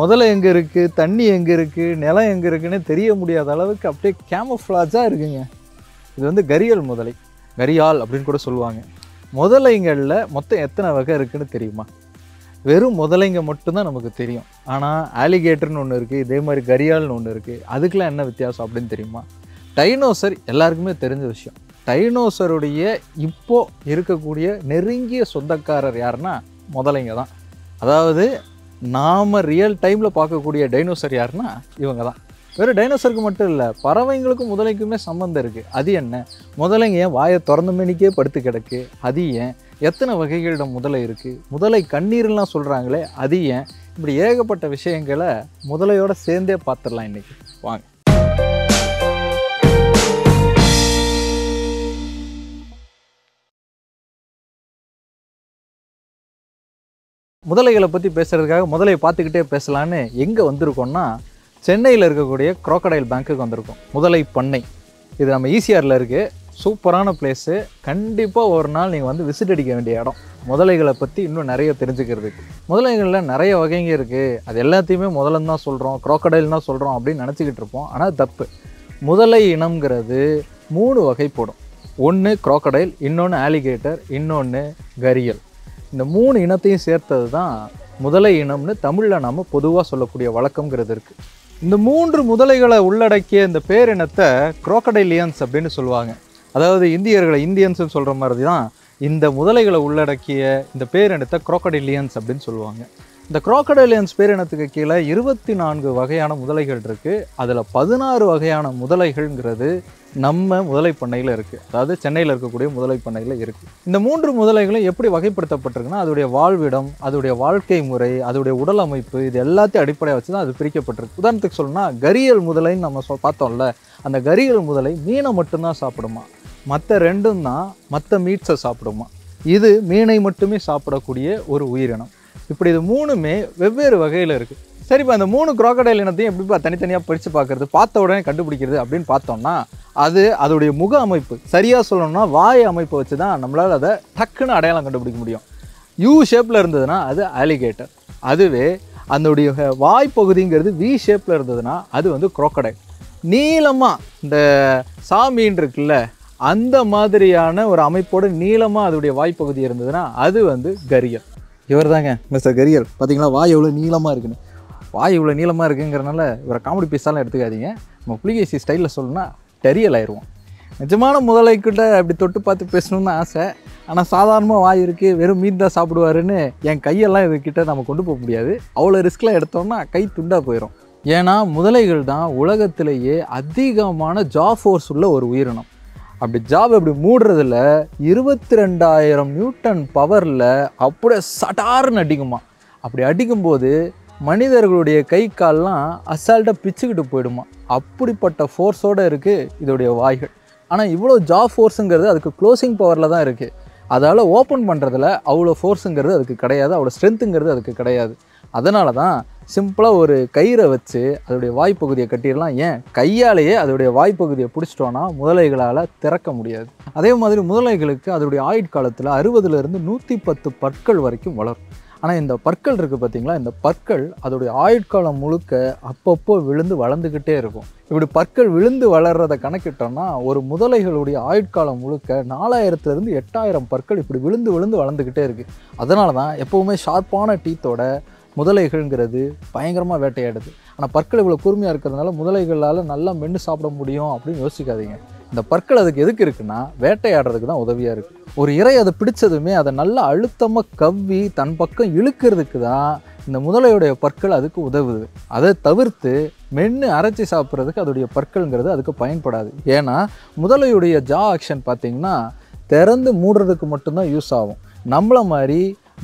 முதல்ல எங்கே இருக்குது தண்ணி எங்கே இருக்குது நிலம் எங்கே இருக்குன்னு தெரிய முடியாத அளவுக்கு அப்படியே கேமஃப்ளாஜாக இருக்குங்க இது வந்து கரியல் முதலை கரியால் அப்படின்னு கூட சொல்லுவாங்க முதலைங்களில் மொத்தம் எத்தனை வகை இருக்குதுன்னு தெரியுமா வெறும் முதலைங்க மட்டும்தான் நமக்கு தெரியும் ஆனால் ஆலிகேட்டர்னு ஒன்று இருக்குது இதே மாதிரி கரியால்னு ஒன்று இருக்குது அதுக்கெலாம் என்ன வித்தியாசம் அப்படின்னு தெரியுமா டைனோசர் எல்லாருக்குமே தெரிஞ்ச விஷயம் டைனோசருடைய இப்போது இருக்கக்கூடிய நெருங்கிய சொந்தக்காரர் யாருன்னா முதலைங்க தான் அதாவது நாம் ரியல் டைமில் பார்க்கக்கூடிய டைனோசர் யாருன்னா இவங்க தான் வெறும் டைனோசருக்கு மட்டும் இல்லை பறவைங்களுக்கும் முதலைக்குமே சம்மந்தம் இருக்குது அது என்ன முதலைங்க ஏன் வாயை திறந்த மணிக்கே படுத்து கிடக்கு அது ஏன் எத்தனை வகைகளிடம் முதலை இருக்குது முதலை கண்ணீர்லாம் சொல்கிறாங்களே அது ஏன் இப்படி ஏகப்பட்ட விஷயங்களை முதலையோடு சேர்ந்தே பார்த்துடலாம் இன்றைக்கி வாங்க முதலைகளை பற்றி பேசுகிறதுக்காக முதலையை பார்த்துக்கிட்டே பேசலான்னு எங்கே வந்திருக்கோம்னா சென்னையில் இருக்கக்கூடிய க்ரோக்கடைல் பேங்க்குக்கு வந்திருக்கோம் முதலை பண்ணை இது நம்ம ஈசிஆரில் இருக்குது சூப்பரான பிளேஸு கண்டிப்பாக ஒரு நாள் நீங்கள் வந்து விசிட் அடிக்க வேண்டிய இடம் முதலைகளை பற்றி இன்னும் நிறைய தெரிஞ்சுக்கிறதுக்கு முதலைகளில் நிறைய வகைங்க இருக்குது அது எல்லாத்தையுமே முதலன்னு தான் சொல்கிறோம் க்ரோக்கடைல் தான் சொல்கிறோம் அப்படின்னு நினச்சிக்கிட்டு இருப்போம் ஆனால் தப்பு முதலை இனம்ங்கிறது மூணு வகைப்படும் ஒன்று க்ரோக்கடைல் இன்னொன்று ஆலிகேட்டர் இன்னொன்று கரியல் இந்த மூணு இனத்தையும் சேர்த்தது தான் முதலை இனம்னு தமிழில் நாம் பொதுவாக சொல்லக்கூடிய வழக்கங்கிறது இருக்குது இந்த மூன்று முதலைகளை உள்ளடக்கிய இந்த பேரினத்தை குரோக்கடைலியன்ஸ் அப்படின்னு சொல்லுவாங்க அதாவது இந்தியர்களை இந்தியன்ஸ்னு சொல்கிற மாதிரி தான் இந்த முதலைகளை உள்ளடக்கிய இந்த பேரினத்தை குரோக்கடைலியன்ஸ் அப்படின்னு சொல்லுவாங்க இந்த குரோக்கடைலியன்ஸ் பேரினத்துக்கு கீழே இருபத்தி நான்கு வகையான முதலைகள் இருக்குது அதில் பதினாறு வகையான முதலைகள்ங்கிறது நம்ம முதலை பண்ணையில் இருக்குது அதாவது சென்னையில் இருக்கக்கூடிய முதலை பண்ணையில் இருக்குது இந்த மூன்று முதலைகளும் எப்படி வகைப்படுத்தப்பட்டிருக்குன்னா அதோடைய வாழ்விடம் அதோடைய வாழ்க்கை முறை அதோடைய உடல் அமைப்பு இது எல்லாத்தையும் அடிப்படையாக வச்சு தான் அது பிரிக்கப்பட்டிருக்கு உதாரணத்துக்கு சொல்லணும்னா கரியல் முதலைன்னு நம்ம பார்த்தோம்ல அந்த கரியல் முதலை மீனை மட்டும்தான் சாப்பிடுமா மற்ற ரெண்டும் தான் மற்ற மீட்ஸை சாப்பிடுமா இது மீனை மட்டுமே சாப்பிடக்கூடிய ஒரு உயிரினம் இப்படி இது மூணுமே வெவ்வேறு வகையில் இருக்குது சரிப்பா அந்த மூணு குரோக்கடைல் இனத்தையும் எப்படிப்பா தனித்தனியாக பிரித்து பார்க்குறது பார்த்த உடனே கண்டுபிடிக்கிறது அப்படின்னு பார்த்தோம்னா அது அதோடைய முக அமைப்பு சரியாக சொல்லணும்னா வாய் அமைப்பை வச்சு தான் நம்மளால் அதை டக்குன்னு அடையாளம் கண்டுபிடிக்க முடியும் யூ ஷேப்பில் இருந்ததுன்னா அது அலிகேட்டர் அதுவே அதனுடைய வாய்ப்பகுதிங்கிறது வி ஷேப்பில் இருந்ததுன்னா அது வந்து குரோக்கடைல் நீளமாக இந்த சாமின் இருக்குல்ல அந்த மாதிரியான ஒரு அமைப்போடு நீளமாக அதோடைய வாய்ப்பகுதி இருந்ததுன்னா அது வந்து கரியல் இவர் தாங்க மிஸ்டர் கரியல் பார்த்தீங்களா வாய் எவ்வளோ நீளமாக இருக்குன்னு வாய் இவ்வளோ நீளமாக இருக்குங்கிறனால இவரை காமெடி பீஸாலாம் எடுத்துக்காதீங்க நம்ம புலிகேசி ஸ்டைலில் சொல்லணும்னா டெரியல் ஆயிடுவோம் நிஜமான முதலைக்கிட்ட அப்படி தொட்டு பார்த்து பேசணும்னு ஆசை ஆனால் சாதாரணமாக வாய் இருக்குது வெறும் மீன் தான் சாப்பிடுவாருன்னு என் கையெல்லாம் இதுக்கிட்ட நம்ம கொண்டு போக முடியாது அவ்வளோ ரிஸ்கில் எடுத்தோம்னா கை துண்டாக போயிடும் ஏன்னா முதலைகள் தான் உலகத்திலேயே அதிகமான ஜா ஃபோர்ஸ் உள்ள ஒரு உயிரினம் அப்படி ஜாப் இப்படி மூடுறதுல இருபத்தி ரெண்டாயிரம் நியூட்டன் பவரில் அப்படியே சடார்னு அடிக்குமா அப்படி அடிக்கும்போது மனிதர்களுடைய கை கால்லாம் அசால்ட்டாக பிச்சுக்கிட்டு போயிடுமா அப்படிப்பட்ட ஃபோர்ஸோடு இருக்குது இதோடைய வாய்கள் ஆனால் இவ்வளோ ஜாப் ஃபோர்ஸுங்கிறது அதுக்கு க்ளோசிங் பவரில் தான் இருக்குது அதால் ஓப்பன் பண்ணுறதுல அவ்வளோ ஃபோர்ஸுங்கிறது அதுக்கு கிடையாது அவ்வளோ ஸ்ட்ரென்த்துங்கிறது அதுக்கு கிடையாது அதனால தான் சிம்பிளாக ஒரு கயிறை வச்சு அதோடைய வாய்ப்பகுதியை கட்டிடலாம் ஏன் கையாலேயே அதோடைய வாய்ப்பகுதியை பிடிச்சிட்டோன்னா முதலைகளால் திறக்க முடியாது அதே மாதிரி முதலைகளுக்கு அதோடைய ஆயுட்காலத்தில் அறுபதுலேருந்து நூற்றி பத்து பற்கள் வரைக்கும் வளரும் ஆனால் இந்த பற்கள் இருக்குது பார்த்திங்களா இந்த பற்கள் அதோடைய ஆயுட்காலம் முழுக்க அப்பப்போ விழுந்து வளர்ந்துக்கிட்டே இருக்கும் இப்படி பற்கள் விழுந்து வளர்கிறத கணக்கிட்டோம்னா ஒரு முதலைகளுடைய ஆயுட்காலம் முழுக்க நாலாயிரத்துலேருந்து எட்டாயிரம் பற்கள் இப்படி விழுந்து விழுந்து வளர்ந்துக்கிட்டே இருக்குது அதனால தான் எப்போவுமே ஷார்ப்பான டீத்தோட முதலைகள்ங்கிறது பயங்கரமாக வேட்டையாடுது ஆனால் பற்கள் இவ்வளோ கூர்மையாக இருக்கிறதுனால முதலைகளால் நல்லா மென்று சாப்பிட முடியும் அப்படின்னு யோசிக்காதீங்க இந்த பற்கள் அதுக்கு எதுக்கு இருக்குன்னா வேட்டையாடுறதுக்கு தான் உதவியாக இருக்குது ஒரு இறை அதை பிடிச்சதுமே அதை நல்லா அழுத்தமாக கவ்வி தன் பக்கம் இழுக்கிறதுக்கு தான் இந்த முதலையுடைய பற்கள் அதுக்கு உதவுது அதை தவிர்த்து மென்று அரைச்சி சாப்பிட்றதுக்கு அதோடைய பற்கள்ங்கிறது அதுக்கு பயன்படாது ஏன்னா முதலையுடைய ஜா ஆக்ஷன் பார்த்திங்கன்னா திறந்து மூடுறதுக்கு மட்டும்தான் யூஸ் ஆகும் நம்மளை மாதிரி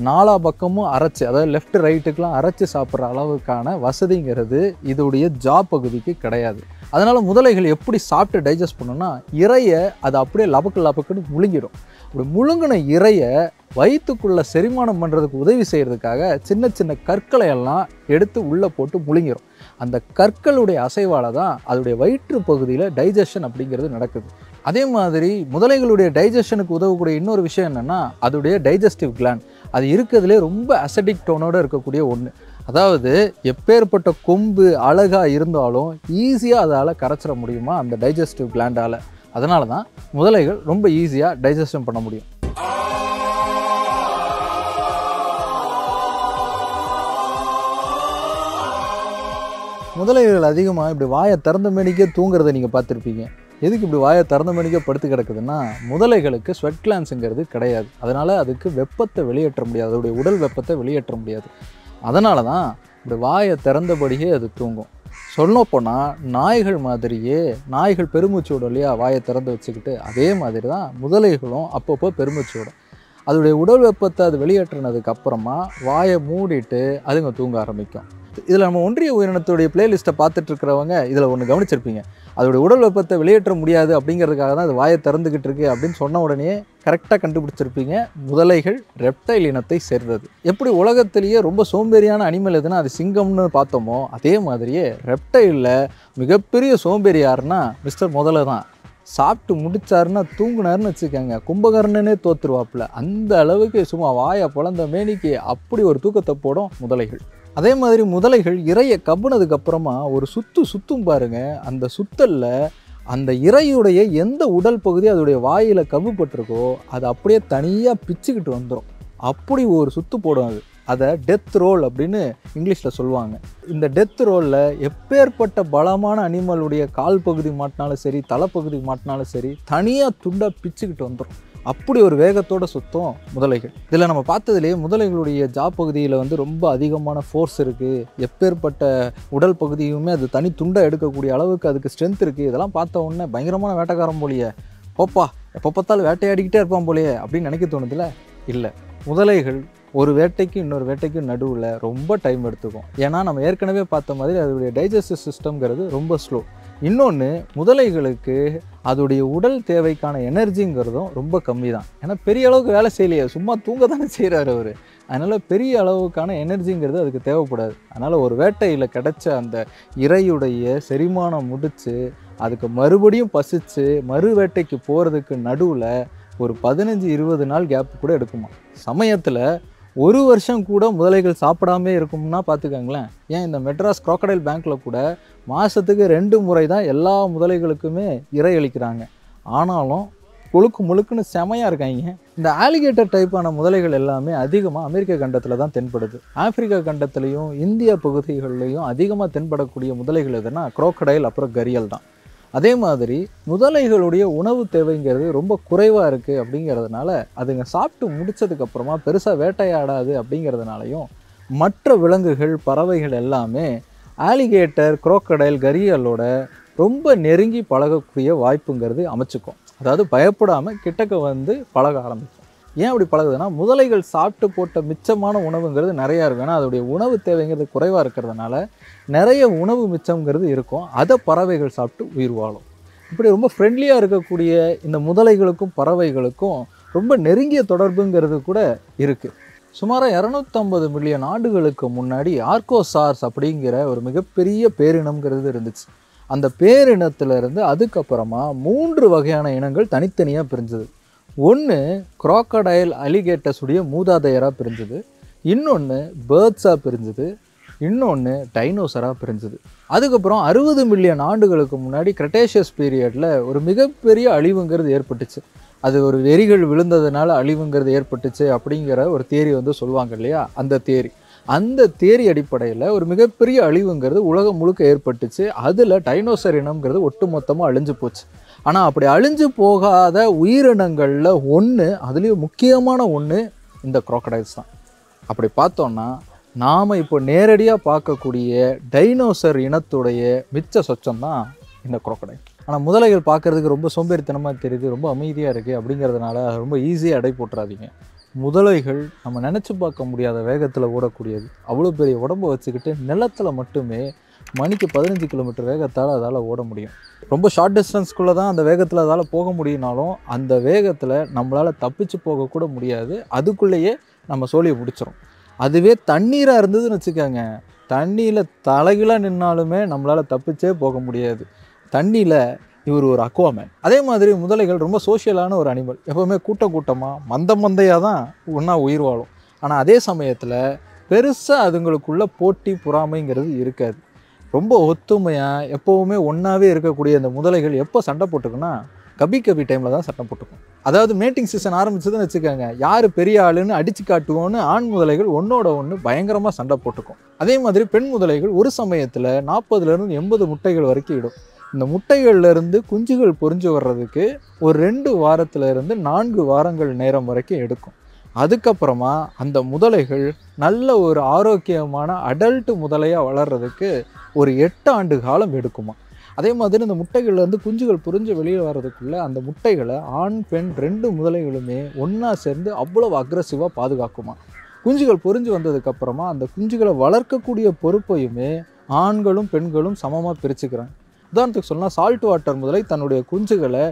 நாலா பக்கமும் அரைச்சி அதாவது லெஃப்ட் ரைட்டுக்கெலாம் அரைச்சி சாப்பிட்ற அளவுக்கான வசதிங்கிறது இதோடைய ஜா பகுதிக்கு கிடையாது அதனால் முதலைகள் எப்படி சாப்பிட்டு டைஜஸ்ட் பண்ணோன்னா இறையை அது அப்படியே லபக்கு லபக்குன்னு முழுங்கிடும் அப்படி முழுங்கின இறையை வயிற்றுக்குள்ளே செரிமானம் பண்ணுறதுக்கு உதவி செய்கிறதுக்காக சின்ன சின்ன கற்களை எல்லாம் எடுத்து உள்ளே போட்டு முழுங்கிடும் அந்த கற்களுடைய அசைவால் தான் அதோடைய வயிற்று பகுதியில் டைஜஷன் அப்படிங்கிறது நடக்குது அதே மாதிரி முதலைகளுடைய டைஜஷனுக்கு உதவக்கூடிய இன்னொரு விஷயம் என்னென்னா அதோடைய டைஜஸ்டிவ் கிளாண்ட் அது இருக்கிறதுலே ரொம்ப அசடிக் டோனோடு இருக்கக்கூடிய ஒன்று அதாவது எப்பேற்பட்ட கொம்பு அழகாக இருந்தாலும் ஈஸியாக அதால் கரைச்சிட முடியுமா அந்த டைஜஸ்டிவ் கிளாண்டால் அதனால தான் முதலைகள் ரொம்ப ஈஸியாக டைஜஸ்டன் பண்ண முடியும் முதலைகள் அதிகமாக இப்படி வாயை திறந்த மேடிக்கே தூங்குறதை நீங்கள் பார்த்துருப்பீங்க எதுக்கு இப்படி வாயை திறந்த மணிக்க படுத்து கிடக்குதுன்னா முதலைகளுக்கு ஸ்வெட் கிளான்ஸுங்கிறது கிடையாது அதனால் அதுக்கு வெப்பத்தை வெளியேற்ற முடியாது அதோடைய உடல் வெப்பத்தை வெளியேற்ற முடியாது அதனால தான் இப்படி வாயை திறந்தபடியே அது தூங்கும் சொல்லப்போனால் நாய்கள் மாதிரியே நாய்கள் பெருமூச்சு விடும் இல்லையா வாயை திறந்து வச்சுக்கிட்டு அதே மாதிரி தான் முதலைகளும் அப்பப்போ பெருமூச்சு விடும் அதோடைய உடல் வெப்பத்தை அது வெளியேற்றினதுக்கு அப்புறமா வாயை மூடிட்டு அதுங்க தூங்க ஆரம்பிக்கும் இதில் நம்ம ஒன்றிய உயிரினத்துடைய பிளேலிஸ்ட்டை பார்த்துட்டு இருக்கிறவங்க இதில் ஒன்று கவனிச்சிருப்பீங்க அதோடைய உடல் வெப்பத்தை வெளியேற்ற முடியாது அப்படிங்கிறதுக்காக தான் அது வாயை திறந்துக்கிட்டு இருக்கு அப்படின்னு சொன்ன உடனே கரெக்டாக கண்டுபிடிச்சிருப்பீங்க முதலைகள் ரெப்டைல் இனத்தை சேர்ந்தது எப்படி உலகத்திலேயே ரொம்ப சோம்பேறியான அனிமல் எதுனா அது சிங்கம்னு பார்த்தோமோ அதே மாதிரியே ரெப்டைலில் மிகப்பெரிய சோம்பேறி யாருன்னா மிஸ்டர் முதலை தான் சாப்பிட்டு முடிச்சாருன்னா தூங்குனாருன்னு வச்சுக்கோங்க கும்பகர்ணனே தோத்துருவாப்புல அந்த அளவுக்கு சும்மா வாயை பிளந்த மேனிக்கு அப்படி ஒரு தூக்கத்தை போடும் முதலைகள் அதே மாதிரி முதலைகள் இறையை கப்புனதுக்கு அப்புறமா ஒரு சுத்து சுத்தும் பாருங்க அந்த சுத்தல்ல அந்த இறையுடைய எந்த உடல் பகுதி அதோடைய வாயில் கவுப்பட்டிருக்கோ அது அப்படியே தனியாக பிச்சுக்கிட்டு வந்துடும் அப்படி ஒரு சுத்து போடும் அது அதை டெத் ரோல் அப்படின்னு இங்கிலீஷில் சொல்லுவாங்க இந்த டெத் ரோலில் எப்பேற்பட்ட பலமான அனிமலுடைய கால் பகுதி மாட்டினாலும் சரி தலைப்பகுதி மாட்டினாலும் சரி தனியாக துண்டாக பிச்சுக்கிட்டு வந்துடும் அப்படி ஒரு வேகத்தோட சுத்தம் முதலைகள் இதில் நம்ம பார்த்ததுலேயே முதலைகளுடைய ஜா பகுதியில் வந்து ரொம்ப அதிகமான ஃபோர்ஸ் இருக்குது எப்பேற்பட்ட உடல் பகுதியுமே அது தனி துண்டாக எடுக்கக்கூடிய அளவுக்கு அதுக்கு ஸ்ட்ரென்த் இருக்குது இதெல்லாம் பார்த்த உடனே பயங்கரமான வேட்டைக்காரம் போலியே போப்பா எப்போ பார்த்தாலும் வேட்டையாடிக்கிட்டே இருப்பான் போலியே அப்படின்னு நினைக்க தோணுதுல இல்லை முதலைகள் ஒரு வேட்டைக்கும் இன்னொரு வேட்டைக்கும் நடுவில் ரொம்ப டைம் எடுத்துக்கும் ஏன்னா நம்ம ஏற்கனவே பார்த்த மாதிரி அதோடைய டைஜஸ்டிவ் சிஸ்டம்ங்கிறது ரொம்ப ஸ்லோ இன்னொன்று முதலைகளுக்கு அதோடைய உடல் தேவைக்கான எனர்ஜிங்கிறதும் ரொம்ப கம்மி தான் ஏன்னா பெரிய அளவுக்கு வேலை செய்யலையே சும்மா தூங்க தானே செய்கிறாரு அவர் அதனால் பெரிய அளவுக்கான எனர்ஜிங்கிறது அதுக்கு தேவைப்படாது அதனால் ஒரு வேட்டையில் கிடைச்ச அந்த இறையுடைய செரிமானம் முடித்து அதுக்கு மறுபடியும் பசித்து மறு வேட்டைக்கு போகிறதுக்கு நடுவில் ஒரு பதினஞ்சு இருபது நாள் கேப் கூட எடுக்குமா சமயத்தில் ஒரு வருஷம் கூட முதலைகள் சாப்பிடாமே இருக்கும்னா பார்த்துக்கோங்களேன் ஏன் இந்த மெட்ராஸ் க்ராக்கடைல் பேங்க்கில் கூட மாதத்துக்கு ரெண்டு முறை தான் எல்லா முதலைகளுக்குமே இறை அளிக்கிறாங்க ஆனாலும் கொழுக்கு முழுக்குன்னு செமையாக இருக்காங்க இந்த ஆலிகேட்டர் டைப்பான முதலைகள் எல்லாமே அதிகமாக அமெரிக்க கண்டத்தில் தான் தென்படுது ஆப்பிரிக்கா கண்டத்துலேயும் இந்திய பகுதிகளிலையும் அதிகமாக தென்படக்கூடிய முதலைகள் எதுனா க்ரோக்கடைல் அப்புறம் கரியல் தான் அதே மாதிரி முதலைகளுடைய உணவு தேவைங்கிறது ரொம்ப குறைவாக இருக்குது அப்படிங்கிறதுனால அதுங்க சாப்பிட்டு முடித்ததுக்கப்புறமா பெருசாக வேட்டையாடாது அப்படிங்கிறதுனாலையும் மற்ற விலங்குகள் பறவைகள் எல்லாமே ஆலிகேட்டர் குரோக்கடைல் கரியலோட ரொம்ப நெருங்கி பழகக்கூடிய வாய்ப்புங்கிறது அமைச்சுக்கும் அதாவது பயப்படாமல் கிட்டக்க வந்து பழக ஆரம்பிக்கும் ஏன் அப்படி பழகுதுன்னா முதலைகள் சாப்பிட்டு போட்ட மிச்சமான உணவுங்கிறது நிறையா இருக்கும் ஏன்னா அதோடைய உணவு தேவைங்கிறது குறைவாக இருக்கிறதுனால நிறைய உணவு மிச்சங்கிறது இருக்கும் அதை பறவைகள் சாப்பிட்டு உயிர் வாழும் இப்படி ரொம்ப ஃப்ரெண்ட்லியாக இருக்கக்கூடிய இந்த முதலைகளுக்கும் பறவைகளுக்கும் ரொம்ப நெருங்கிய தொடர்புங்கிறது கூட இருக்குது சுமாராக இரநூத்தம்பது மில்லியன் ஆண்டுகளுக்கு முன்னாடி ஆர்கோசார்ஸ் அப்படிங்கிற ஒரு மிகப்பெரிய பேரினம்ங்கிறது இருந்துச்சு அந்த பேரினத்துலேருந்து அதுக்கப்புறமா மூன்று வகையான இனங்கள் தனித்தனியாக பிரிஞ்சுது ஒன்று க்ராக்கடைல் அலிகேட்டஸுடைய மூதாதையராக பிரிஞ்சுது இன்னொன்று பேர்ட்ஸாக பிரிஞ்சுது இன்னொன்று டைனோசராக பிரிஞ்சுது அதுக்கப்புறம் அறுபது மில்லியன் ஆண்டுகளுக்கு முன்னாடி கிரட்டேஷியஸ் பீரியடில் ஒரு மிகப்பெரிய அழிவுங்கிறது ஏற்பட்டுச்சு அது ஒரு வெறிகள் விழுந்ததுனால அழிவுங்கிறது ஏற்பட்டுச்சு அப்படிங்கிற ஒரு தேரி வந்து சொல்லுவாங்க இல்லையா அந்த தேரி அந்த தேரி அடிப்படையில் ஒரு மிகப்பெரிய அழிவுங்கிறது உலகம் முழுக்க ஏற்பட்டுச்சு அதில் டைனோசர் இனம்ங்கிறது மொத்தமாக அழிஞ்சு போச்சு ஆனால் அப்படி அழிஞ்சு போகாத உயிரினங்களில் ஒன்று அதுலேயும் முக்கியமான ஒன்று இந்த குரோக்கடைஸ் தான் அப்படி பார்த்தோன்னா நாம் இப்போ நேரடியாக பார்க்கக்கூடிய டைனோசர் இனத்துடைய மிச்ச சொச்சம் தான் இந்த க்ரோக்கடைல் ஆனால் முதலைகள் பார்க்குறதுக்கு ரொம்ப சோம்பேறித்தனமாக தெரியுது ரொம்ப அமைதியாக இருக்குது அப்படிங்கிறதுனால ரொம்ப ஈஸியாக அடை போட்டுறாதீங்க முதலைகள் நம்ம நினச்சி பார்க்க முடியாத வேகத்தில் ஓடக்கூடியது அவ்வளோ பெரிய உடம்பை வச்சுக்கிட்டு நிலத்தில் மட்டுமே மணிக்கு பதினஞ்சு கிலோமீட்டர் வேகத்தால் அதால் ஓட முடியும் ரொம்ப ஷார்ட் டிஸ்டன்ஸ்க்குள்ளே தான் அந்த வேகத்தில் அதால் போக முடியினாலும் அந்த வேகத்தில் நம்மளால் தப்பிச்சு போகக்கூட முடியாது அதுக்குள்ளேயே நம்ம சோழியை பிடிச்சிரும் அதுவே தண்ணீராக இருந்ததுன்னு வச்சுக்கோங்க தண்ணியில் தலைகளாக நின்னாலுமே நம்மளால் தப்பிச்சே போக முடியாது தண்ணியில் இவர் ஒரு அக்வாமேன் அதே மாதிரி முதலைகள் ரொம்ப சோஷியலான ஒரு அனிமல் எப்போவுமே கூட்ட கூட்டமாக மந்த மந்தையாக தான் ஒன்றா உயிர் வாழும் ஆனால் அதே சமயத்தில் பெருசாக அதுங்களுக்குள்ளே போட்டி பொறாமைங்கிறது இருக்காது ரொம்ப ஒத்துமையாக எப்போவுமே ஒன்றாவே இருக்கக்கூடிய அந்த முதலைகள் எப்போ சண்டை போட்டுக்குன்னா கபி கபி டைமில் தான் சண்டை போட்டுக்கும் அதாவது மேட்டிங் சீசன் ஆரம்பிச்சதுன்னு வச்சுக்கோங்க யார் பெரிய ஆளுன்னு அடித்து காட்டுவோன்னு ஆண் முதலைகள் ஒன்றோட ஒன்று பயங்கரமாக சண்டை போட்டுக்கும் அதே மாதிரி பெண் முதலைகள் ஒரு சமயத்தில் நாற்பதுலேருந்து எண்பது முட்டைகள் வரைக்கும் இடும் இந்த முட்டைகள்லேருந்து குஞ்சுகள் பொறிஞ்சு வர்றதுக்கு ஒரு ரெண்டு இருந்து நான்கு வாரங்கள் நேரம் வரைக்கும் எடுக்கும் அதுக்கப்புறமா அந்த முதலைகள் நல்ல ஒரு ஆரோக்கியமான அடல்ட் முதலையாக வளர்கிறதுக்கு ஒரு எட்டு ஆண்டு காலம் எடுக்குமா அதே மாதிரி இந்த முட்டைகள்லேருந்து குஞ்சுகள் புரிஞ்சு வெளியே வர்றதுக்குள்ளே அந்த முட்டைகளை ஆண் பெண் ரெண்டு முதலைகளுமே ஒன்றா சேர்ந்து அவ்வளோ அக்ரஸிவாக பாதுகாக்குமா குஞ்சுகள் பொறிஞ்சு வந்ததுக்கப்புறமா அந்த குஞ்சுகளை வளர்க்கக்கூடிய பொறுப்பையுமே ஆண்களும் பெண்களும் சமமாக பிரிச்சுக்கிறாங்க உதாரணத்துக்கு சொல்லலாம் சால்ட் வாட்டர் முதலை தன்னுடைய குஞ்சுகளை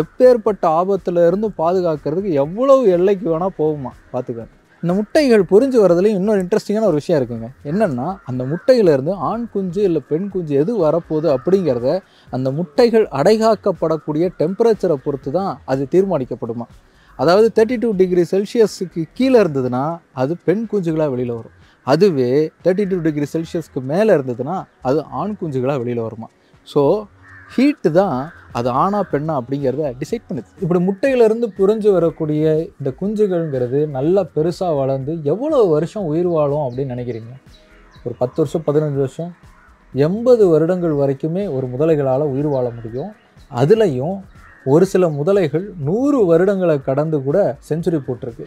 எப்பேற்பட்ட ஆபத்தில் இருந்து பாதுகாக்கிறதுக்கு எவ்வளவு எல்லைக்கு வேணால் போகுமா பார்த்துக்கோங்க இந்த முட்டைகள் புரிஞ்சு வரதுலேயும் இன்னொரு இன்ட்ரெஸ்டிங்கான ஒரு விஷயம் இருக்குங்க என்னென்னா அந்த முட்டையிலேருந்து ஆண் குஞ்சு இல்லை பெண் குஞ்சு எது வரப்போகுது அப்படிங்கிறத அந்த முட்டைகள் அடைகாக்கப்படக்கூடிய டெம்பரேச்சரை பொறுத்து தான் அது தீர்மானிக்கப்படுமா அதாவது தேர்ட்டி டூ டிகிரி செல்சியஸுக்கு கீழே இருந்ததுன்னா அது பெண் குஞ்சுகளாக வெளியில் வரும் அதுவே தேர்ட்டி டூ டிகிரி செல்சியஸ்க்கு மேலே இருந்ததுன்னா அது ஆண் குஞ்சுகளாக வெளியில் வருமா ஸோ ஹீட்டு தான் அது ஆனா பெண்ணா அப்படிங்கிறத டிசைட் பண்ணுது இப்படி முட்டையிலேருந்து புரிஞ்சு வரக்கூடிய இந்த குஞ்சுகள்ங்கிறது நல்லா பெருசாக வளர்ந்து எவ்வளோ வருஷம் உயிர் வாழும் அப்படின்னு நினைக்கிறீங்க ஒரு பத்து வருஷம் பதினஞ்சு வருஷம் எண்பது வருடங்கள் வரைக்குமே ஒரு முதலைகளால் உயிர் வாழ முடியும் அதுலேயும் ஒரு சில முதலைகள் நூறு வருடங்களை கடந்து கூட செஞ்சுரி போட்டிருக்கு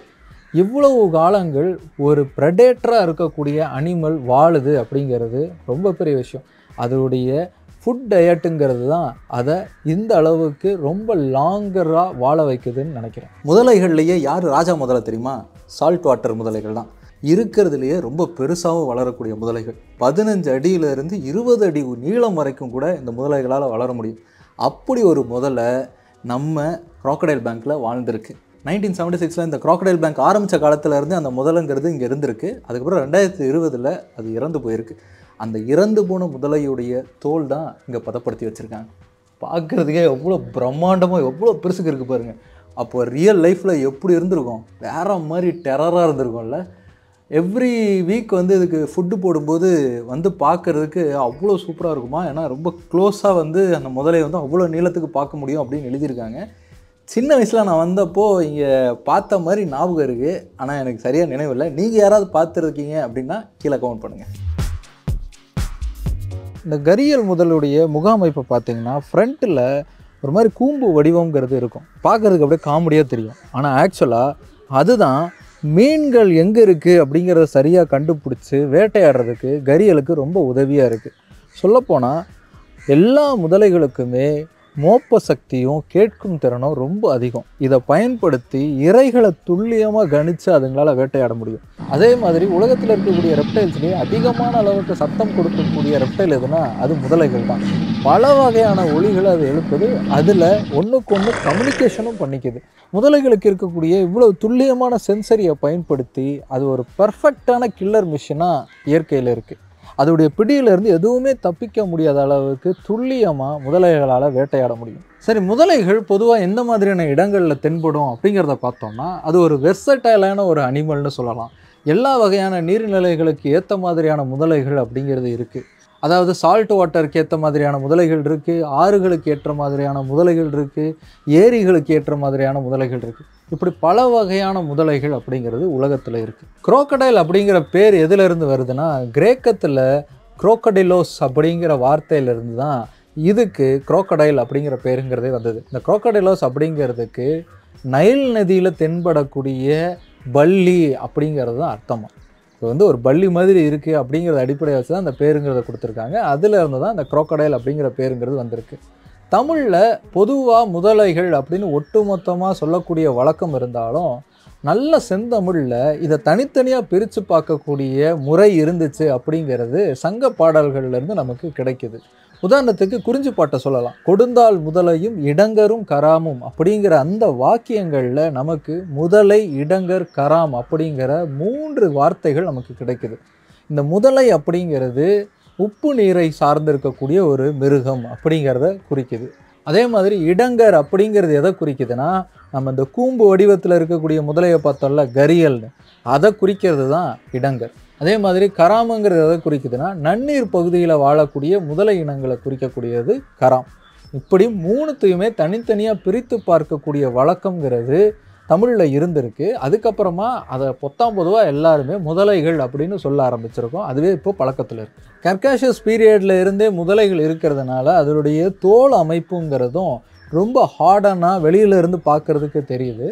இவ்வளவு காலங்கள் ஒரு ப்ரெடேட்டராக இருக்கக்கூடிய அனிமல் வாழுது அப்படிங்கிறது ரொம்ப பெரிய விஷயம் அதனுடைய ஃபுட் டயட்டுங்கிறது தான் அதை இந்த அளவுக்கு ரொம்ப லாங்கராக வாழ வைக்குதுன்னு நினைக்கிறேன் முதலைகள்லேயே யார் ராஜா முதலை தெரியுமா சால்ட் வாட்டர் முதலைகள் தான் இருக்கிறதுலையே ரொம்ப பெருசாகவும் வளரக்கூடிய முதலைகள் பதினஞ்சு அடியிலிருந்து இருபது அடி நீளம் வரைக்கும் கூட இந்த முதலைகளால் வளர முடியும் அப்படி ஒரு முதலை நம்ம க்ராக்கடைல் பேங்க்கில் வாழ்ந்திருக்கு நைன்டீன் செவன்டி சிக்ஸில் இந்த க்ராக்கடைல் பேங்க் ஆரம்பித்த காலத்துலேருந்து அந்த முதலைங்கிறது இங்கே இருந்திருக்கு அதுக்கப்புறம் ரெண்டாயிரத்தி இருபதில் அது இறந்து போயிருக்கு அந்த இறந்து போன முதலையுடைய தோல் தான் இங்கே பதப்படுத்தி வச்சுருக்காங்க பார்க்குறதுக்கே எவ்வளோ பிரம்மாண்டமாக எவ்வளோ பெருசுக்கு இருக்குது பாருங்கள் அப்போ ரியல் லைஃப்பில் எப்படி இருந்திருக்கும் வேறு மாதிரி டெரராக இருந்திருக்கும்ல எவ்ரி வீக் வந்து இதுக்கு ஃபுட்டு போடும்போது வந்து பார்க்குறதுக்கு அவ்வளோ சூப்பராக இருக்குமா ஏன்னா ரொம்ப க்ளோஸாக வந்து அந்த முதலை வந்து அவ்வளோ நீளத்துக்கு பார்க்க முடியும் அப்படின்னு எழுதியிருக்காங்க சின்ன வயசில் நான் வந்தப்போ இங்கே பார்த்த மாதிரி ஞாபகம் இருக்குது ஆனால் எனக்கு சரியாக நினைவில்லை நீங்கள் யாராவது பார்த்துருக்கீங்க அப்படின்னா கீழே கமெண்ட் பண்ணுங்கள் இந்த கரியல் முதலுடைய முகாமைப்பை பார்த்தீங்கன்னா ஃப்ரண்ட்டில் ஒரு மாதிரி கூம்பு வடிவங்கிறது இருக்கும் பார்க்குறதுக்கு அப்படியே காமெடியாக தெரியும் ஆனால் ஆக்சுவலாக அதுதான் மீன்கள் எங்கே இருக்குது அப்படிங்கிறத சரியாக கண்டுபிடிச்சி வேட்டையாடுறதுக்கு கரியலுக்கு ரொம்ப உதவியாக இருக்குது சொல்லப்போனால் எல்லா முதலைகளுக்குமே மோப்ப சக்தியும் கேட்கும் திறனும் ரொம்ப அதிகம் இதை பயன்படுத்தி இறைகளை துல்லியமாக கணித்து அதுங்களால் வேட்டையாட முடியும் அதே மாதிரி உலகத்தில் இருக்கக்கூடிய ரெப்டைல்ஸ்லேயே அதிகமான அளவுக்கு சத்தம் கொடுக்கக்கூடிய ரெப்டைல் எதுனா அது முதலைகள் தான் பல வகையான ஒளிகளை அது எழுப்புது அதில் ஒன்றுக்கு ஒன்று கம்யூனிகேஷனும் பண்ணிக்குது முதலைகளுக்கு இருக்கக்கூடிய இவ்வளோ துல்லியமான சென்சரியை பயன்படுத்தி அது ஒரு பர்ஃபெக்டான கில்லர் மிஷினாக இயற்கையில் இருக்குது அதோடைய பிடியிலிருந்து எதுவுமே தப்பிக்க முடியாத அளவுக்கு துல்லியமாக முதலைகளால் வேட்டையாட முடியும் சரி முதலைகள் பொதுவாக எந்த மாதிரியான இடங்களில் தென்படும் அப்படிங்கிறத பார்த்தோம்னா அது ஒரு வெர்சட்டைலான ஒரு அனிமல்னு சொல்லலாம் எல்லா வகையான நீர்நிலைகளுக்கு ஏற்ற மாதிரியான முதலைகள் அப்படிங்கிறது இருக்குது அதாவது சால்ட் வாட்டருக்கு ஏற்ற மாதிரியான முதலைகள் இருக்குது ஆறுகளுக்கு ஏற்ற மாதிரியான முதலைகள் இருக்குது ஏரிகளுக்கு ஏற்ற மாதிரியான முதலைகள் இருக்குது இப்படி பல வகையான முதலைகள் அப்படிங்கிறது உலகத்தில் இருக்குது குரோக்கடைல் அப்படிங்கிற பேர் எதிலிருந்து வருதுன்னா கிரேக்கத்தில் குரோக்கடிலோஸ் அப்படிங்கிற வார்த்தையிலிருந்து தான் இதுக்கு குரோக்கடைல் அப்படிங்கிற பேருங்கிறதே வந்தது இந்த குரோக்கடைலோஸ் அப்படிங்கிறதுக்கு நைல் நதியில் தென்படக்கூடிய பள்ளி அப்படிங்கிறது தான் அர்த்தமாக இப்போ வந்து ஒரு பள்ளி மாதிரி இருக்குது அப்படிங்கிறத அடிப்படையை வச்சு தான் அந்த பேருங்கிறத கொடுத்துருக்காங்க அதில் இருந்து தான் அந்த குரோக்கடைல் அப்படிங்கிற பேருங்கிறது வந்திருக்கு தமிழில் பொதுவாக முதலைகள் அப்படின்னு ஒட்டுமொத்தமாக சொல்லக்கூடிய வழக்கம் இருந்தாலும் நல்ல செந்தமிழில் இதை தனித்தனியாக பிரித்து பார்க்கக்கூடிய முறை இருந்துச்சு அப்படிங்கிறது சங்க பாடல்கள்லேருந்து நமக்கு கிடைக்குது உதாரணத்துக்கு குறிஞ்சி பாட்டை சொல்லலாம் கொடுந்தால் முதலையும் இடங்கரும் கராமும் அப்படிங்கிற அந்த வாக்கியங்களில் நமக்கு முதலை இடங்கர் கராம் அப்படிங்கிற மூன்று வார்த்தைகள் நமக்கு கிடைக்குது இந்த முதலை அப்படிங்கிறது உப்பு நீரை சார்ந்திருக்கக்கூடிய ஒரு மிருகம் அப்படிங்கிறத குறிக்குது அதே மாதிரி இடங்கர் அப்படிங்கிறது எதை குறிக்குதுன்னா நம்ம இந்த கூம்பு வடிவத்தில் இருக்கக்கூடிய முதலையை பார்த்தோம்ல கரியல்னு அதை குறிக்கிறது தான் இடங்கர் அதே மாதிரி கராமங்கிறது எதை குறிக்குதுன்னா நன்னீர் பகுதியில் வாழக்கூடிய முதலை இனங்களை குறிக்கக்கூடியது கராம் இப்படி மூணுத்தையுமே தனித்தனியாக பிரித்து பார்க்கக்கூடிய வழக்கங்கிறது தமிழில் இருந்திருக்கு அதுக்கப்புறமா அதை பொத்தாம் பொதுவாக எல்லாருமே முதலைகள் அப்படின்னு சொல்ல ஆரம்பிச்சிருக்கோம் அதுவே இப்போ பழக்கத்தில் இருக்குது கர்காஷஸ் பீரியடில் இருந்தே முதலைகள் இருக்கிறதுனால அதனுடைய தோல் அமைப்புங்கிறதும் ரொம்ப ஹார்டனாக வெளியிலேருந்து பார்க்குறதுக்கு தெரியுது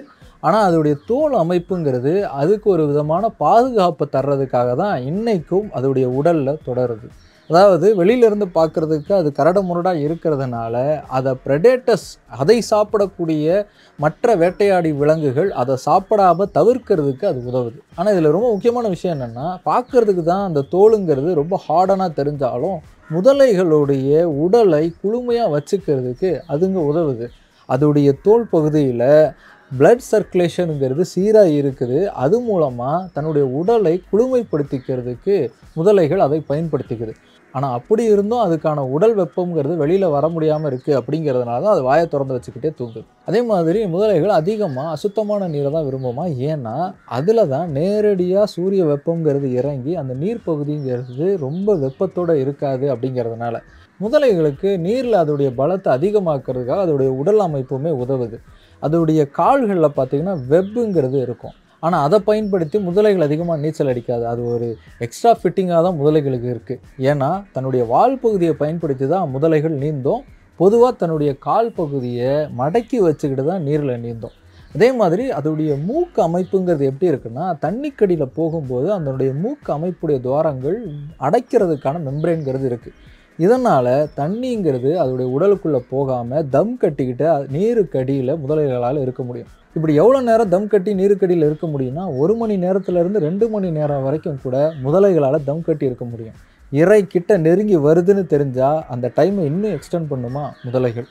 ஆனால் அதோடைய தோல் அமைப்புங்கிறது அதுக்கு ஒரு விதமான பாதுகாப்பு தர்றதுக்காக தான் இன்றைக்கும் அதோடைய உடலில் தொடருது அதாவது வெளியிலேருந்து பார்க்குறதுக்கு அது கரடு முரடாக இருக்கிறதுனால அதை ப்ரெடேட்டஸ் அதை சாப்பிடக்கூடிய மற்ற வேட்டையாடி விலங்குகள் அதை சாப்பிடாமல் தவிர்க்கிறதுக்கு அது உதவுது ஆனால் இதில் ரொம்ப முக்கியமான விஷயம் என்னென்னா பார்க்குறதுக்கு தான் அந்த தோலுங்கிறது ரொம்ப ஹார்டனாக தெரிஞ்சாலும் முதலைகளுடைய உடலை குளுமையாக வச்சுக்கிறதுக்கு அதுங்க உதவுது அதோடைய தோல் பகுதியில் பிளட் சர்க்குலேஷனுங்கிறது சீராக இருக்குது அது மூலமாக தன்னுடைய உடலை குளுமைப்படுத்திக்கிறதுக்கு முதலைகள் அதை பயன்படுத்திக்குது ஆனால் அப்படி இருந்தும் அதுக்கான உடல் வெப்பம்ங்கிறது வெளியில் வர முடியாமல் இருக்குது அப்படிங்கிறதுனால தான் அது வாயை திறந்து வச்சுக்கிட்டே தூங்குது அதே மாதிரி முதலைகள் அதிகமாக அசுத்தமான நீரை தான் விரும்புமா ஏன்னா அதில் தான் நேரடியாக சூரிய வெப்பங்கிறது இறங்கி அந்த நீர் பகுதிங்கிறது ரொம்ப வெப்பத்தோடு இருக்காது அப்படிங்கிறதுனால முதலைகளுக்கு நீரில் அதோடைய பலத்தை அதிகமாக்குறதுக்காக அதோடைய உடல் அமைப்புமே உதவுது அதோடைய கால்களில் பார்த்திங்கன்னா வெப்புங்கிறது இருக்கும் ஆனால் அதை பயன்படுத்தி முதலைகள் அதிகமாக நீச்சல் அடிக்காது அது ஒரு எக்ஸ்ட்ரா ஃபிட்டிங்காக தான் முதலைகளுக்கு இருக்குது ஏன்னா தன்னுடைய வால் பகுதியை பயன்படுத்தி தான் முதலைகள் நீந்தோம் பொதுவாக தன்னுடைய கால் பகுதியை மடக்கி வச்சுக்கிட்டு தான் நீரில் நீந்தோம் அதே மாதிரி அதோடைய மூக்கு அமைப்புங்கிறது எப்படி இருக்குன்னா தண்ணிக்கடியில் போகும்போது அதனுடைய மூக்கு அமைப்புடைய துவாரங்கள் அடைக்கிறதுக்கான மெம்பரேன்கிறது இருக்குது இதனால் தண்ணிங்கிறது அதோடைய உடலுக்குள்ளே போகாமல் தம் கட்டிக்கிட்டு நீருக்கடியில் முதலைகளால் இருக்க முடியும் இப்படி எவ்வளோ நேரம் தம் கட்டி நீருக்கடியில் இருக்க முடியும்னா ஒரு மணி நேரத்துலேருந்து ரெண்டு மணி நேரம் வரைக்கும் கூட முதலைகளால் தம் கட்டி இருக்க முடியும் இறை கிட்ட நெருங்கி வருதுன்னு தெரிஞ்சால் அந்த டைமை இன்னும் எக்ஸ்டெண்ட் பண்ணுமா முதலைகள்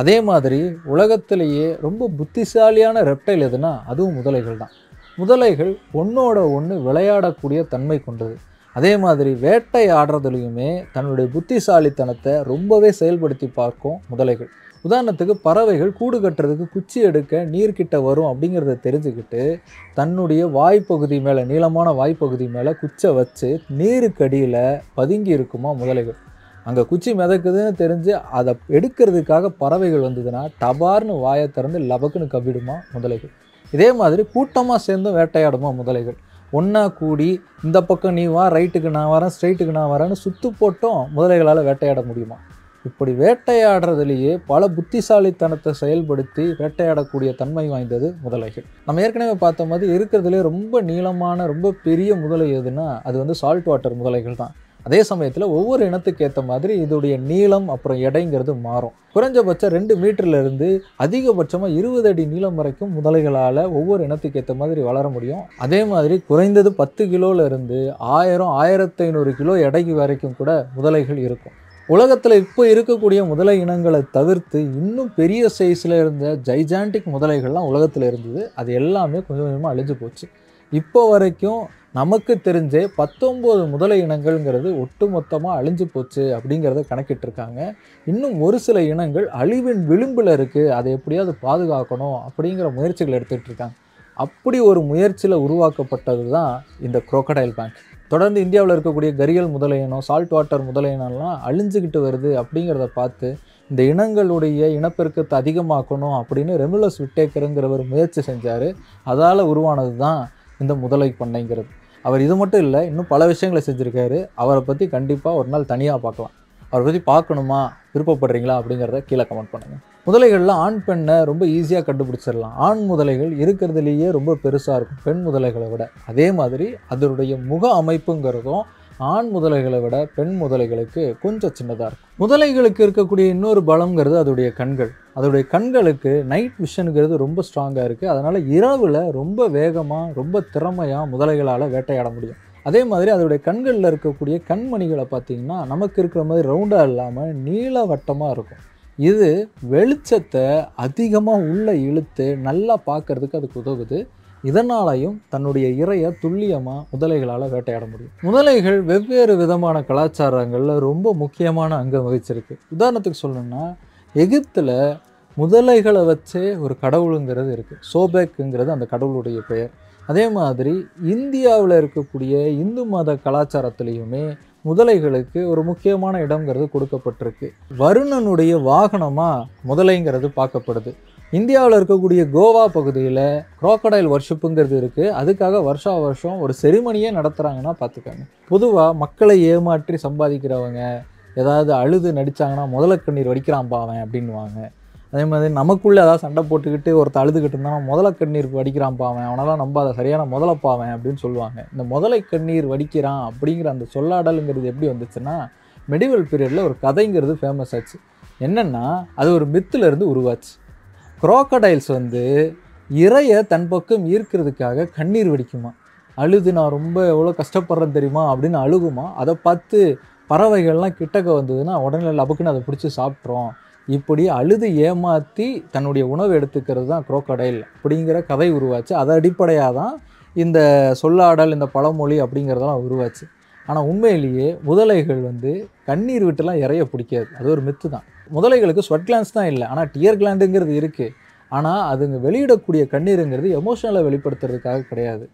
அதே மாதிரி உலகத்திலேயே ரொம்ப புத்திசாலியான ரெப்டைல் எதுனா அதுவும் முதலைகள் தான் முதலைகள் ஒன்றோட ஒன்று விளையாடக்கூடிய தன்மை கொண்டது அதே மாதிரி வேட்டை ஆடுறதுலையுமே தன்னுடைய புத்திசாலித்தனத்தை ரொம்பவே செயல்படுத்தி பார்க்கும் முதலைகள் உதாரணத்துக்கு பறவைகள் கூடு கட்டுறதுக்கு குச்சி எடுக்க நீர்கிட்ட வரும் அப்படிங்கிறத தெரிஞ்சுக்கிட்டு தன்னுடைய வாய்ப்பகுதி மேலே நீளமான வாய்ப்பகுதி மேலே குச்சை வச்சு நீருக்கடியில் பதுங்கி இருக்குமா முதலைகள் அங்கே குச்சி மிதக்குதுன்னு தெரிஞ்சு அதை எடுக்கிறதுக்காக பறவைகள் வந்ததுன்னா டபார்னு வாயை திறந்து லபக்குன்னு கவிடுமா முதலைகள் இதே மாதிரி கூட்டமாக சேர்ந்தும் வேட்டையாடுமா முதலைகள் ஒன்றா கூடி இந்த பக்கம் நீ வா ரைட்டுக்கு நான் வரேன் ஸ்ட்ரைட்டுக்கு நான் வரேன்னு சுற்று போட்டும் முதலைகளால் வேட்டையாட முடியுமா இப்படி வேட்டையாடுறதுலேயே பல புத்திசாலித்தனத்தை செயல்படுத்தி வேட்டையாடக்கூடிய தன்மை வாய்ந்தது முதலைகள் நம்ம ஏற்கனவே பார்த்த மாதிரி இருக்கிறதுலே ரொம்ப நீளமான ரொம்ப பெரிய முதலை எதுனா அது வந்து சால்ட் வாட்டர் முதலைகள் தான் அதே சமயத்தில் ஒவ்வொரு இனத்துக்கு ஏற்ற மாதிரி இதோடைய நீளம் அப்புறம் எடைங்கிறது மாறும் குறைஞ்சபட்சம் ரெண்டு மீட்டர்லேருந்து அதிகபட்சமாக இருபது அடி நீளம் வரைக்கும் முதலைகளால் ஒவ்வொரு இனத்துக்கு ஏற்ற மாதிரி வளர முடியும் அதே மாதிரி குறைந்தது பத்து கிலோலேருந்து ஆயிரம் ஆயிரத்தி ஐநூறு கிலோ எடைக்கு வரைக்கும் கூட முதலைகள் இருக்கும் உலகத்தில் இப்போ இருக்கக்கூடிய முதலை இனங்களை தவிர்த்து இன்னும் பெரிய சைஸில் இருந்த ஜைஜாண்டிக் முதலைகள்லாம் உலகத்தில் இருந்தது அது எல்லாமே கொஞ்சம் கொஞ்சமாக அழிஞ்சு போச்சு இப்போ வரைக்கும் நமக்கு தெரிஞ்சே பத்தொம்போது முதலை இனங்கள்ங்கிறது ஒட்டுமொத்தமாக அழிஞ்சு போச்சு அப்படிங்கிறத கணக்கிட்டிருக்காங்க இன்னும் ஒரு சில இனங்கள் அழிவின் விளிம்பில் இருக்குது அதை எப்படியாவது பாதுகாக்கணும் அப்படிங்கிற முயற்சிகள் எடுத்துகிட்டு இருக்காங்க அப்படி ஒரு முயற்சியில் உருவாக்கப்பட்டது தான் இந்த குரோக்கடைல் பேங்க் தொடர்ந்து இந்தியாவில் இருக்கக்கூடிய கரியல் முதலையினம் சால்ட் வாட்டர் முதலையினம்லாம் அழிஞ்சுக்கிட்டு வருது அப்படிங்கிறத பார்த்து இந்த இனங்களுடைய இனப்பெருக்கத்தை அதிகமாக்கணும் அப்படின்னு ரெமுலஸ் விட்டேக்கருங்கிறவர் முயற்சி செஞ்சார் அதால் உருவானது தான் இந்த முதலை பண்ணைங்கிறது அவர் இது மட்டும் இல்லை இன்னும் பல விஷயங்களை செஞ்சுருக்காரு அவரை பற்றி கண்டிப்பாக ஒரு நாள் தனியாக பார்க்கலாம் அவரை பற்றி பார்க்கணுமா விருப்பப்படுறீங்களா அப்படிங்கிறத கீழே கமெண்ட் பண்ணுங்கள் முதலைகளில் ஆண் பெண்ணை ரொம்ப ஈஸியாக கண்டுபிடிச்சிடலாம் ஆண் முதலைகள் இருக்கிறதுலேயே ரொம்ப பெருசாக இருக்கும் பெண் முதலைகளை விட அதே மாதிரி அதனுடைய முக அமைப்புங்கிறதும் ஆண் முதலைகளை விட பெண் முதலைகளுக்கு கொஞ்சம் சின்னதாக இருக்கும் முதலைகளுக்கு இருக்கக்கூடிய இன்னொரு பலங்கிறது அதோடைய கண்கள் அதோடைய கண்களுக்கு நைட் விஷனுங்கிறது ரொம்ப ஸ்ட்ராங்காக இருக்குது அதனால் இரவில் ரொம்ப வேகமாக ரொம்ப திறமையாக முதலைகளால் வேட்டையாட முடியும் அதே மாதிரி அதோடைய கண்களில் இருக்கக்கூடிய கண்மணிகளை பார்த்திங்கன்னா நமக்கு இருக்கிற மாதிரி ரவுண்டாக இல்லாமல் நீள வட்டமாக இருக்கும் இது வெளிச்சத்தை அதிகமாக உள்ளே இழுத்து நல்லா பார்க்குறதுக்கு அதுக்கு உதவுது இதனாலையும் தன்னுடைய இறைய துல்லியமாக முதலைகளால் வேட்டையாட முடியும் முதலைகள் வெவ்வேறு விதமான கலாச்சாரங்களில் ரொம்ப முக்கியமான அங்கம் வகிச்சிருக்கு உதாரணத்துக்கு சொல்லணும்னா எகிப்தில் முதலைகளை வச்சே ஒரு கடவுளுங்கிறது இருக்குது சோபேக்குங்கிறது அந்த கடவுளுடைய பெயர் அதே மாதிரி இந்தியாவில் இருக்கக்கூடிய இந்து மத கலாச்சாரத்திலையுமே முதலைகளுக்கு ஒரு முக்கியமான இடங்கிறது கொடுக்கப்பட்டிருக்கு வருணனுடைய வாகனமாக முதலைங்கிறது பார்க்கப்படுது இந்தியாவில் இருக்கக்கூடிய கோவா பகுதியில் குரோக்கடைல் வர்ஷிப்புங்கிறது இருக்குது அதுக்காக வருஷா வருஷம் ஒரு செரிமனியே நடத்துகிறாங்கன்னா பார்த்துக்காங்க பொதுவாக மக்களை ஏமாற்றி சம்பாதிக்கிறவங்க ஏதாவது அழுது நடித்தாங்கன்னா முதல கண்ணீர் வடிக்கிறான் பாவன் அப்படின்வாங்க அதே மாதிரி நமக்குள்ளே ஏதாவது சண்டை போட்டுக்கிட்டு ஒருத்த அழுதுகிட்டு இருந்தான் முதல கண்ணீர் வடிக்கிறான் பாவன் அவனெல்லாம் அதை சரியான முதல பாவன் அப்படின்னு சொல்லுவாங்க இந்த முதலை கண்ணீர் வடிக்கிறான் அப்படிங்கிற அந்த சொல்லாடலுங்கிறது எப்படி வந்துச்சுன்னா மெடிவல் பீரியடில் ஒரு கதைங்கிறது ஃபேமஸ் ஆச்சு என்னென்னா அது ஒரு மித்துலேருந்து உருவாச்சு குரோக்கடைல்ஸ் வந்து இறையை தன் பக்கம் ஈர்க்கிறதுக்காக கண்ணீர் வெடிக்குமா அழுது நான் ரொம்ப எவ்வளோ கஷ்டப்படுறேன் தெரியுமா அப்படின்னு அழுகுமா அதை பார்த்து பறவைகள்லாம் கிட்டக்க வந்ததுன்னா உடனே லபுக்குன்னு அதை பிடிச்சி சாப்பிட்றோம் இப்படி அழுது ஏமாற்றி தன்னுடைய உணவு எடுத்துக்கிறது தான் குரோக்கடைல் அப்படிங்கிற கதை உருவாச்சு அதை அடிப்படையாக தான் இந்த சொல்லாடல் இந்த பழமொழி அப்படிங்கிறதெல்லாம் உருவாச்சு ஆனால் உண்மையிலேயே முதலைகள் வந்து கண்ணீர் விட்டுலாம் இறைய பிடிக்காது அது ஒரு மித்து தான் முதலைகளுக்கு ஸ்வெட் கிளான்ஸ் தான் இல்லை ஆனால் டியர் கிளாண்டுங்கிறது இருக்குது ஆனால் அதுங்க வெளியிடக்கூடிய கண்ணீருங்கிறது எமோஷனலை வெளிப்படுத்துறதுக்காக கிடையாது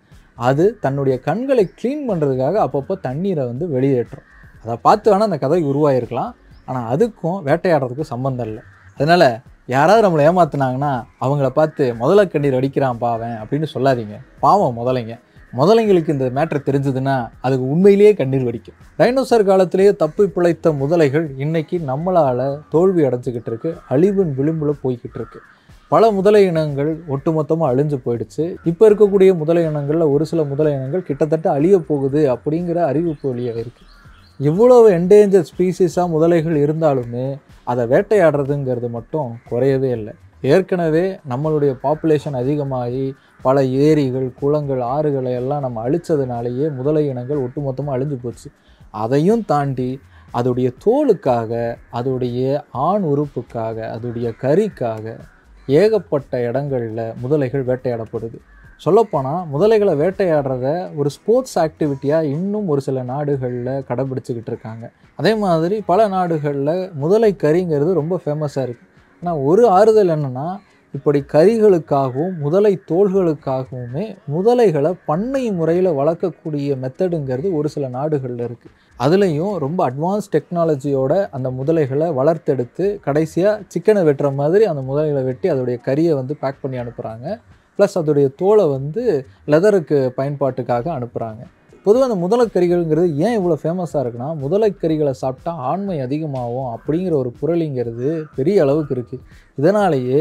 அது தன்னுடைய கண்களை க்ளீன் பண்ணுறதுக்காக அப்பப்போ தண்ணீரை வந்து வெளியேற்றும் அதை பார்த்து வேணால் அந்த கதை உருவாயிருக்கலாம் ஆனால் அதுக்கும் வேட்டையாடுறதுக்கும் சம்பந்தம் இல்லை அதனால் யாராவது நம்மளை ஏமாத்துனாங்கன்னா அவங்கள பார்த்து முதல்ல கண்ணீர் அடிக்கிறான் பாவன் அப்படின்னு சொல்லாதீங்க பாவம் முதலைங்க முதலைங்களுக்கு இந்த மேட்ரை தெரிஞ்சதுன்னா அதுக்கு உண்மையிலேயே கண்ணீர் வடிக்கும் டைனோசர் காலத்திலேயே தப்பி பிழைத்த முதலைகள் இன்னைக்கு நம்மளால் தோல்வி அடைஞ்சிக்கிட்டு இருக்கு அழிவின் விளிம்பில் போய்கிட்டு இருக்கு பல முதலை இனங்கள் ஒட்டுமொத்தமாக அழிஞ்சு போயிடுச்சு இப்போ இருக்கக்கூடிய முதலை இனங்களில் ஒரு சில முதலை இனங்கள் கிட்டத்தட்ட அழிய போகுது அப்படிங்கிற அறிவிப்பு வழியாக இருக்குது எவ்வளோ என்டேஞ்சர் ஸ்பீசிஸாக முதலைகள் இருந்தாலுமே அதை வேட்டையாடுறதுங்கிறது மட்டும் குறையவே இல்லை ஏற்கனவே நம்மளுடைய பாப்புலேஷன் அதிகமாகி பல ஏரிகள் குளங்கள் ஆறுகளை எல்லாம் நம்ம அழித்ததுனாலேயே முதலை இனங்கள் ஒட்டுமொத்தமாக அழிஞ்சு போச்சு அதையும் தாண்டி அதோடைய தோலுக்காக அதோடைய ஆண் உறுப்புக்காக அதோடைய கறிக்காக ஏகப்பட்ட இடங்களில் முதலைகள் வேட்டையாடப்படுது சொல்லப்போனால் முதலைகளை வேட்டையாடுறத ஒரு ஸ்போர்ட்ஸ் ஆக்டிவிட்டியாக இன்னும் ஒரு சில நாடுகளில் கடைபிடிச்சிக்கிட்டு இருக்காங்க அதே மாதிரி பல நாடுகளில் முதலை கறிங்கிறது ரொம்ப ஃபேமஸாக இருக்குது ஆனால் ஒரு ஆறுதல் என்னென்னா இப்படி கறிகளுக்காகவும் முதலை தோள்களுக்காகவுமே முதலைகளை பண்ணை முறையில் வளர்க்கக்கூடிய மெத்தடுங்கிறது ஒரு சில நாடுகளில் இருக்குது அதுலேயும் ரொம்ப அட்வான்ஸ் டெக்னாலஜியோட அந்த முதலைகளை வளர்த்தெடுத்து கடைசியாக சிக்கனை வெட்டுற மாதிரி அந்த முதலைகளை வெட்டி அதோடைய கறியை வந்து பேக் பண்ணி அனுப்புகிறாங்க ப்ளஸ் அதோடைய தோலை வந்து லெதருக்கு பயன்பாட்டுக்காக அனுப்புகிறாங்க பொதுவாக அந்த முதலைக்கறிகள்ங்கிறது ஏன் இவ்வளோ ஃபேமஸாக இருக்குன்னா முதலைக்கறிகளை சாப்பிட்டா ஆண்மை அதிகமாகும் அப்படிங்கிற ஒரு புரளிங்கிறது பெரிய அளவுக்கு இருக்குது இதனாலேயே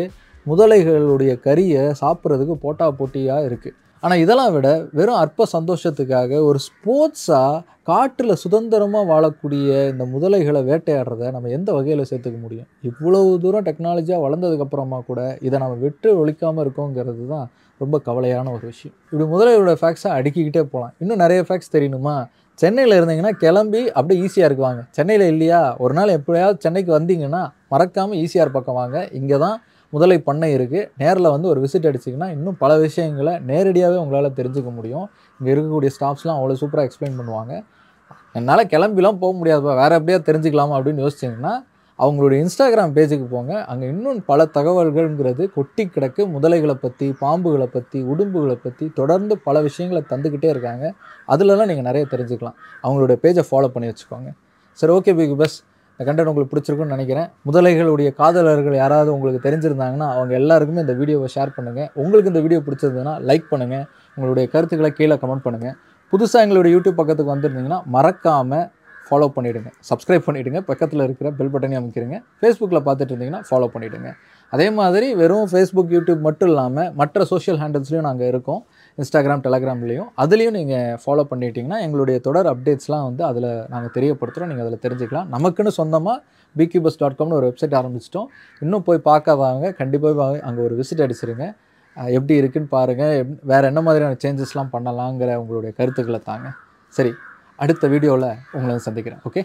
முதலைகளுடைய கறியை சாப்பிட்றதுக்கு போட்டா போட்டியாக இருக்குது ஆனால் இதெல்லாம் விட வெறும் அற்ப சந்தோஷத்துக்காக ஒரு ஸ்போர்ட்ஸாக காட்டில் சுதந்திரமாக வாழக்கூடிய இந்த முதலைகளை வேட்டையாடுறத நம்ம எந்த வகையில் சேர்த்துக்க முடியும் இவ்வளவு தூரம் டெக்னாலஜியாக வளர்ந்ததுக்கப்புறமா கூட இதை நம்ம வெற்று ஒழிக்காமல் இருக்கோங்கிறது தான் ரொம்ப கவலையான ஒரு விஷயம் இப்படி முதலைகளோட ஃபேக்ஸை அடுக்கிக்கிட்டே போகலாம் இன்னும் நிறைய ஃபேக்ஸ் தெரியணுமா சென்னையில் இருந்தீங்கன்னா கிளம்பி அப்படியே ஈஸியாக இருக்குவாங்க சென்னையில் இல்லையா ஒரு நாள் எப்படியாவது சென்னைக்கு வந்தீங்கன்னா மறக்காமல் ஈஸியாக பக்கம் வாங்க இங்கே தான் முதலை பண்ணை இருக்குது நேரில் வந்து ஒரு விசிட் அடிச்சிங்கன்னா இன்னும் பல விஷயங்களை நேரடியாகவே உங்களால் தெரிஞ்சுக்க முடியும் இங்கே இருக்கக்கூடிய ஸ்டாஃப்ஸ்லாம் அவ்வளோ சூப்பராக எக்ஸ்பிளைன் பண்ணுவாங்க என்னால் கிளம்பிலாம் போக முடியாதுப்பா வேறு எப்படியாவது தெரிஞ்சுக்கலாமா அப்படின்னு யோசிச்சிங்கன்னா அவங்களுடைய இன்ஸ்டாகிராம் பேஜுக்கு போங்க அங்கே இன்னும் பல தகவல்கள்ங்கிறது கொட்டி கிடக்கு முதலைகளை பற்றி பாம்புகளை பற்றி உடும்புகளை பற்றி தொடர்ந்து பல விஷயங்களை தந்துக்கிட்டே இருக்காங்க அதிலலாம் நீங்கள் நிறைய தெரிஞ்சுக்கலாம் அவங்களுடைய பேஜை ஃபாலோ பண்ணி வச்சுக்கோங்க சரி ஓகே பிக் பஸ் இந்த கண்டென்ட் உங்களுக்கு பிடிச்சிருக்குன்னு நினைக்கிறேன் முதலைகளுடைய காதலர்கள் யாராவது உங்களுக்கு தெரிஞ்சிருந்தாங்கன்னா அவங்க எல்லாருக்குமே இந்த வீடியோவை ஷேர் பண்ணுங்கள் உங்களுக்கு இந்த வீடியோ பிடிச்சிருந்ததுன்னா லைக் பண்ணுங்கள் உங்களுடைய கருத்துக்களை கீழே கமெண்ட் பண்ணுங்கள் புதுசாக எங்களுடைய யூடியூப் பக்கத்துக்கு வந்துருந்தீங்கன்னா மறக்காமல் ஃபாலோ பண்ணிவிடுங்க சப்ஸ்கிரைப் பண்ணிவிடுங்க பக்கத்தில் இருக்கிற பெல் பட்டனையும் அமைக்கிறீங்க ஃபேஸ்புக்கில் பார்த்துட்டு இருந்தீங்கன்னா ஃபாலோ பண்ணிவிடுங்க அதே மாதிரி வெறும் ஃபேஸ்புக் யூடியூப் மட்டும் இல்லாமல் மற்ற சோஷியல் ஹேண்டில்ஸ்லையும் நாங்கள் இருக்கோம் இன்ஸ்டாகிராம் டெலகிராம்லேயும் அதுலேயும் நீங்கள் ஃபாலோ பண்ணிட்டீங்கன்னா எங்களுடைய தொடர் அப்டேட்ஸ்லாம் வந்து அதில் நாங்கள் தெரியப்படுத்துகிறோம் நீங்கள் அதில் தெரிஞ்சுக்கலாம் நமக்குன்னு சொந்தமாக பிகியூபஸ் டாட் காம்னு ஒரு வெப்சைட் ஆரம்பிச்சிட்டோம் இன்னும் போய் பார்க்காதவங்க கண்டிப்பாக அங்கே ஒரு விசிட் அடிச்சிருங்க எப்படி இருக்குதுன்னு பாருங்கள் வேறு என்ன மாதிரியான சேஞ்சஸ்லாம் பண்ணலாங்கிற உங்களுடைய கருத்துக்களை தாங்க சரி அடுத்த வீடியோவில் உங்களை சந்திக்கிறேன் ஓகே